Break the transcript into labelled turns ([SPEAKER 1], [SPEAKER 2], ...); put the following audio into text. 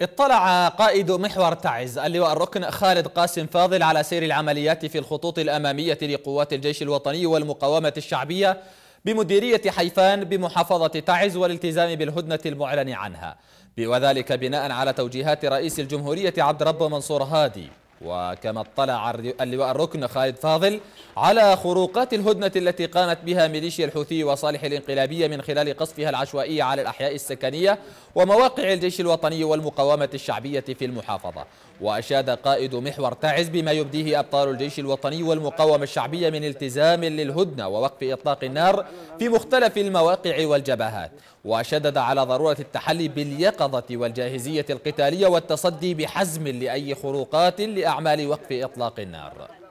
[SPEAKER 1] اطلع قائد محور تعز اللواء الركن خالد قاسم فاضل على سير العمليات في الخطوط الأمامية لقوات الجيش الوطني والمقاومة الشعبية بمديرية حيفان بمحافظة تعز والالتزام بالهدنة المعلن عنها وذلك بناء على توجيهات رئيس الجمهورية عبد رب منصور هادي وكما اطلع اللواء الركن خالد فاضل على خروقات الهدنة التي قامت بها ميليشيا الحوثي وصالح الانقلابية من خلال قصفها العشوائي على الأحياء السكنية ومواقع الجيش الوطني والمقاومة الشعبية في المحافظة وأشاد قائد محور تعز بما يبديه أبطال الجيش الوطني والمقاومة الشعبية من التزام للهدنة ووقف إطلاق النار في مختلف المواقع والجبهات وشدد على ضرورة التحلي باليقظة والجاهزية القتالية والتصدي بحزم لأي خروقات لأ أعمال وقف إطلاق النار